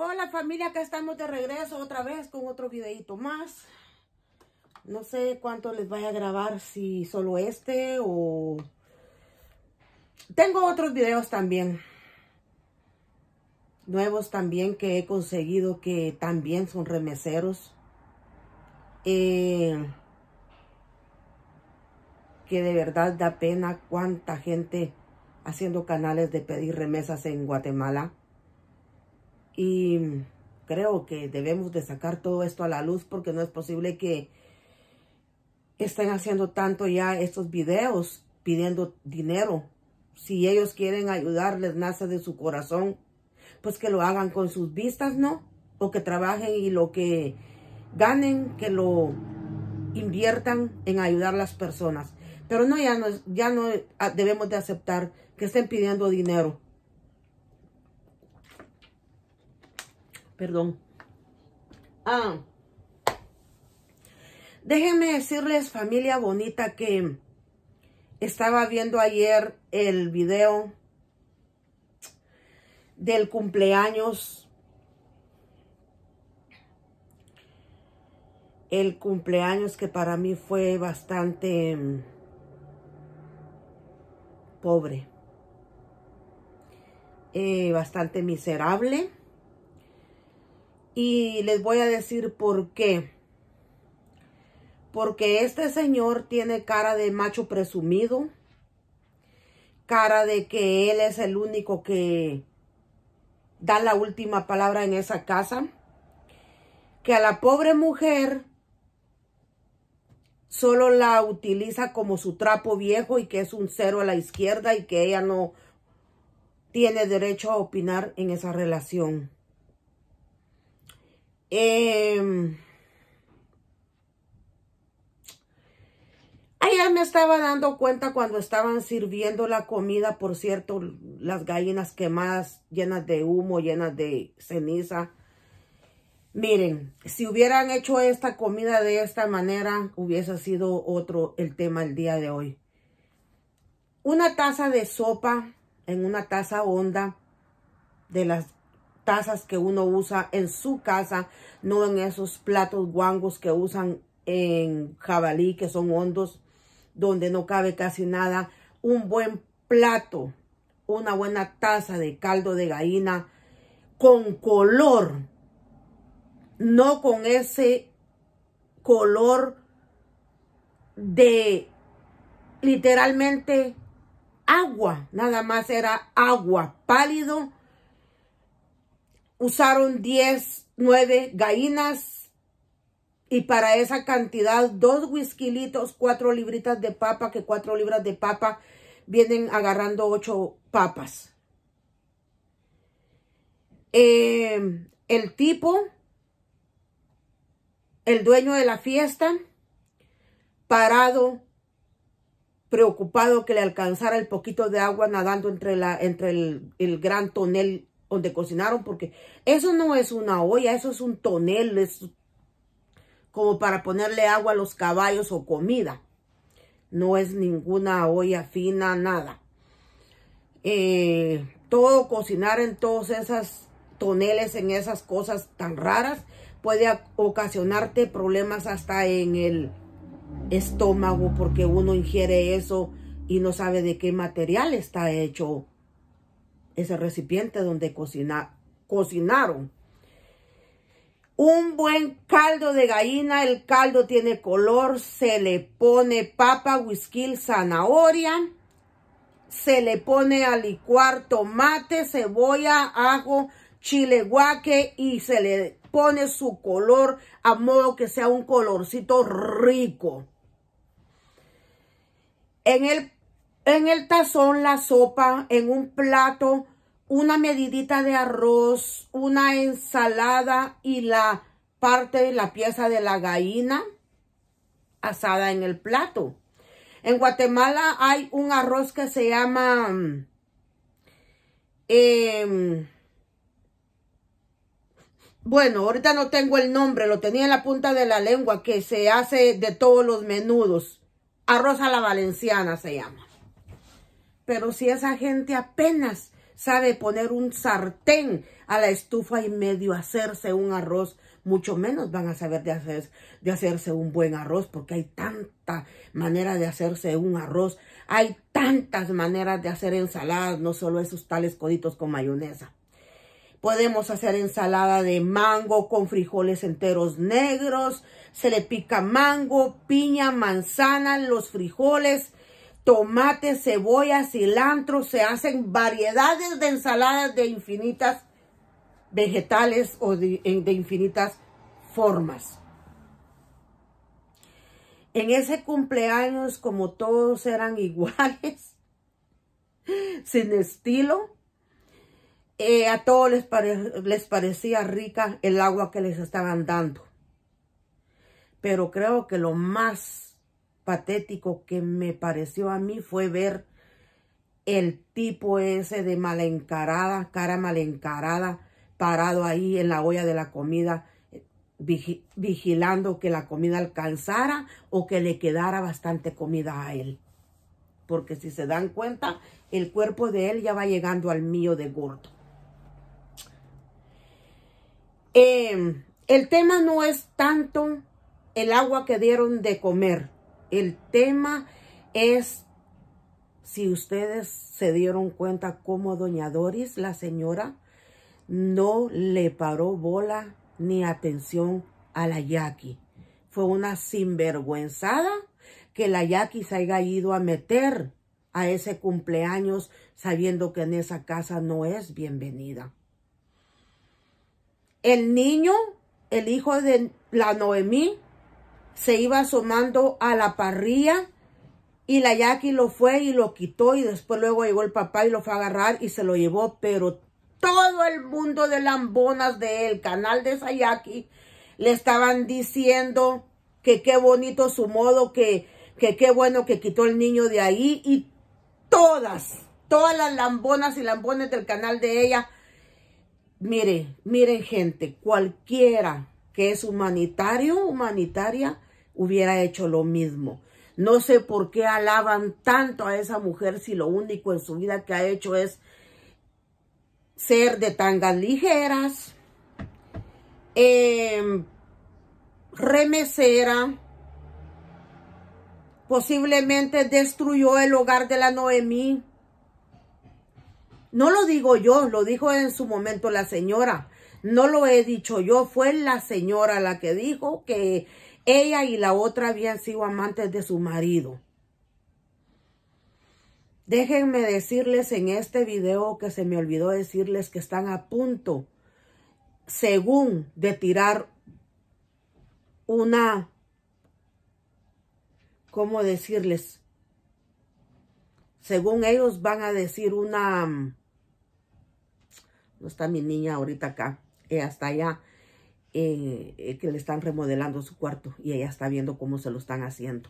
Hola familia, acá estamos de regreso otra vez con otro videito más. No sé cuánto les voy a grabar, si solo este o... Tengo otros videos también. Nuevos también que he conseguido que también son remeseros. Eh, que de verdad da pena cuánta gente haciendo canales de pedir remesas en Guatemala. Y creo que debemos de sacar todo esto a la luz porque no es posible que estén haciendo tanto ya estos videos pidiendo dinero. Si ellos quieren ayudar, les nace de su corazón, pues que lo hagan con sus vistas, ¿no? O que trabajen y lo que ganen, que lo inviertan en ayudar a las personas. Pero no, ya no, ya no ah, debemos de aceptar que estén pidiendo dinero. Perdón. Ah, déjenme decirles, familia bonita, que estaba viendo ayer el video del cumpleaños. El cumpleaños que para mí fue bastante mm, pobre. Eh, bastante miserable. Y les voy a decir por qué. Porque este señor tiene cara de macho presumido. Cara de que él es el único que da la última palabra en esa casa. Que a la pobre mujer solo la utiliza como su trapo viejo y que es un cero a la izquierda y que ella no tiene derecho a opinar en esa relación. Eh, me estaba dando cuenta cuando estaban sirviendo la comida, por cierto, las gallinas quemadas, llenas de humo, llenas de ceniza. Miren, si hubieran hecho esta comida de esta manera, hubiese sido otro el tema el día de hoy. Una taza de sopa en una taza honda de las tazas que uno usa en su casa, no en esos platos guangos que usan en jabalí, que son hondos, donde no cabe casi nada. Un buen plato, una buena taza de caldo de gallina con color, no con ese color de literalmente agua, nada más era agua, pálido, usaron 10, 9 gallinas y para esa cantidad dos whiskilitos, cuatro libritas de papa, que cuatro libras de papa vienen agarrando ocho papas. Eh, el tipo, el dueño de la fiesta, parado, preocupado que le alcanzara el poquito de agua nadando entre, la, entre el, el gran tonel donde cocinaron, porque eso no es una olla, eso es un tonel, es como para ponerle agua a los caballos o comida. No es ninguna olla fina, nada. Eh, todo cocinar en todos esos toneles, en esas cosas tan raras, puede ocasionarte problemas hasta en el estómago, porque uno ingiere eso y no sabe de qué material está hecho ese recipiente donde cocinaron. Un buen caldo de gallina, el caldo tiene color, se le pone papa, whisky, zanahoria, se le pone a licuar tomate, cebolla, ajo, chile guaque y se le pone su color a modo que sea un colorcito rico. En el, en el tazón la sopa, en un plato una medidita de arroz, una ensalada y la parte la pieza de la gallina asada en el plato. En Guatemala hay un arroz que se llama em, bueno, ahorita no tengo el nombre, lo tenía en la punta de la lengua, que se hace de todos los menudos. Arroz a la valenciana se llama. Pero si esa gente apenas sabe poner un sartén a la estufa y medio hacerse un arroz, mucho menos van a saber de, hacer, de hacerse un buen arroz, porque hay tanta manera de hacerse un arroz, hay tantas maneras de hacer ensaladas, no solo esos tales coditos con mayonesa. Podemos hacer ensalada de mango con frijoles enteros negros. Se le pica mango, piña, manzana, los frijoles, tomate, cebolla, cilantro, se hacen variedades de ensaladas de infinitas vegetales o de, infinitas formas. En ese cumpleaños, como todos eran iguales, sin estilo, eh, a todos les, les, parecía rica el agua que les estaban dando. Pero creo que lo más patético que me pareció a mí fue ver el tipo ese de malencarada cara mal encarada, parado ahí en la olla de la comida, vigilando que la comida alcanzara o que le quedara bastante comida a él. Porque si se dan cuenta, el cuerpo de él ya va llegando al mío de gordo. Em, el tema no es tanto el agua que dieron de comer, el tema es, si ustedes se dieron cuenta cómo doña Doris, la señora, no le paró bola ni atención a la yaqui. Fue una sinvergüenzada que la yaqui se haya ido a meter a ese cumpleaños sabiendo que en esa casa no es bienvenida. El niño, el hijo de la Noemí, se iba asomando a la parrilla y la Yaqui lo fue y lo quitó y después luego llegó el papá y lo fue a agarrar y se lo llevó, pero todo el mundo de lambonas del canal de esa Yaki le estaban diciendo que qué bonito su modo, que, que qué bueno que quitó el niño de ahí y todas, todas las lambonas y lambones del canal de ella. Mire, miren gente, cualquiera que es humanitario, humanitaria, hubiera hecho lo mismo. No sé por qué alaban tanto a esa mujer si lo único en su vida que ha hecho es ser de tangas ligeras, em, remesera, posiblemente destruyó el hogar de la Noemí. No lo digo yo, lo dijo en su momento la señora. No lo he dicho yo, fue la señora la que dijo que ella y la otra habían sido amantes de su marido. Déjenme decirles en este video que se me olvidó decirles que están a punto, según, de tirar una, ¿cómo decirles? Según ellos van a decir una, mm, no está mi niña ahorita acá, ella está allá eh, eh, que le están remodelando su cuarto y ella está viendo cómo se lo están haciendo.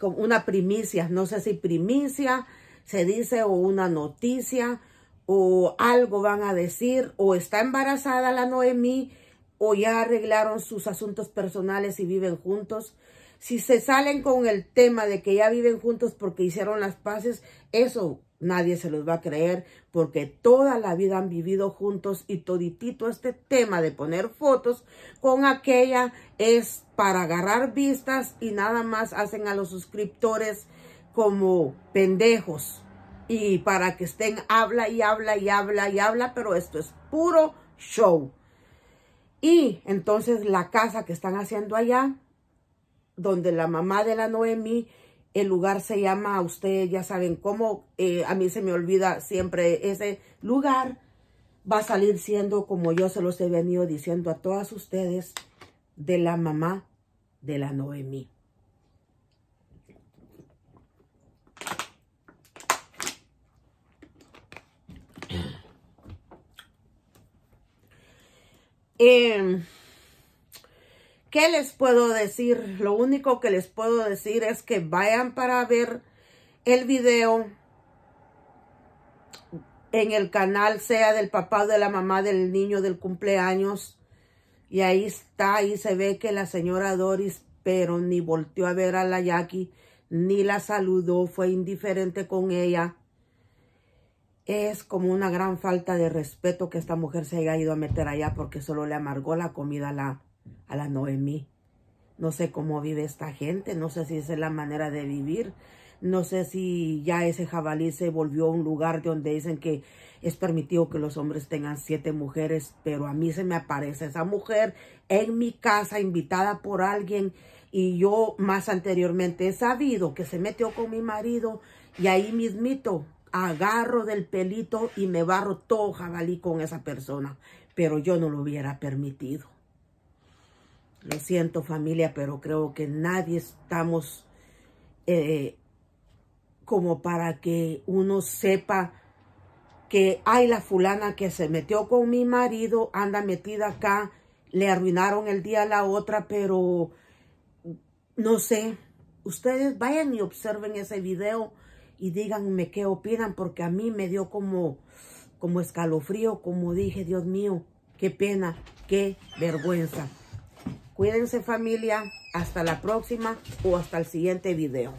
Con una primicia, no sé si primicia se dice o una noticia o algo van a decir o está embarazada la Noemí o ya arreglaron sus asuntos personales y viven juntos. Si se salen con el tema de que ya viven juntos porque hicieron las paces, eso Nadie se los va a creer porque toda la vida han vivido juntos y toditito este tema de poner fotos con aquella es para agarrar vistas y nada más hacen a los suscriptores como pendejos y para que estén habla y habla y habla y habla, pero esto es puro show. Y entonces la casa que están haciendo allá, donde la mamá de la Noemí el lugar se llama, ustedes ya saben cómo, eh, a mí se me olvida siempre ese lugar. Va a salir siendo, como yo se los he venido diciendo a todas ustedes, de la mamá de la Noemí. Eh, ¿Qué les puedo decir? Lo único que les puedo decir es que vayan para ver el video en el canal, sea del papá o de la mamá del niño del cumpleaños. Y ahí está, ahí se ve que la señora Doris, pero ni volteó a ver a la Jackie, ni la saludó, fue indiferente con ella. Es como una gran falta de respeto que esta mujer se haya ido a meter allá porque solo le amargó la comida a la, a la Noemí. No sé cómo vive esta gente, no sé si esa es la manera de vivir, no sé si ya ese jabalí se volvió un lugar donde dicen que es permitido que los hombres tengan siete mujeres, pero a mí se me aparece esa mujer en mi casa invitada por alguien y yo más anteriormente he sabido que se metió con mi marido y ahí mismito agarro del pelito y me barro todo jabalí con esa persona, pero yo no lo hubiera permitido. Lo siento familia, pero creo que nadie estamos eh, como para que uno sepa que hay la fulana que se metió con mi marido, anda metida acá, le arruinaron el día a la otra, pero no sé. Ustedes vayan y observen ese video y díganme qué opinan, porque a mí me dio como, como escalofrío, como dije, Dios mío, qué pena, qué vergüenza. Cuídense familia. Hasta la próxima o hasta el siguiente video.